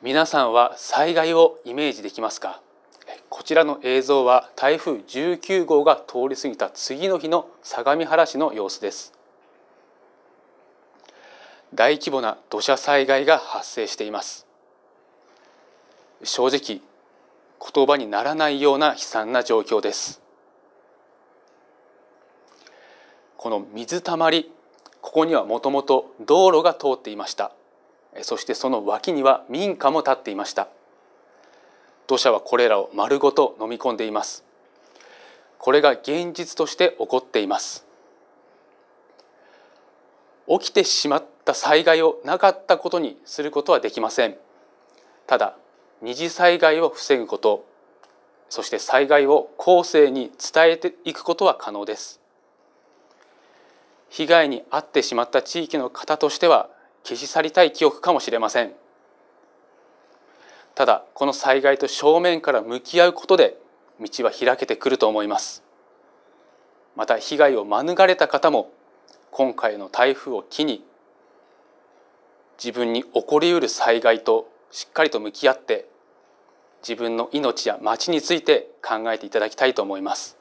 皆さんは災害をイメージできますかこちらの映像は台風19号が通り過ぎた次の日の相模原市の様子です大規模な土砂災害が発生しています正直言葉にならないような悲惨な状況ですこの水たまりここにはもともと道路が通っていましたそしてその脇には民家も建っていました土砂はこれらを丸ごと飲み込んでいますこれが現実として起こっています起きてしまった災害をなかったことにすることはできませんただ二次災害を防ぐことそして災害を後世に伝えていくことは可能です被害に遭ってしまった地域の方としては消し去りたい記憶かもしれませんただこの災害と正面から向き合うことで道は開けてくると思いますまた被害を免れた方も今回の台風を機に自分に起こりうる災害としっかりと向き合って自分の命や町について考えていただきたいと思います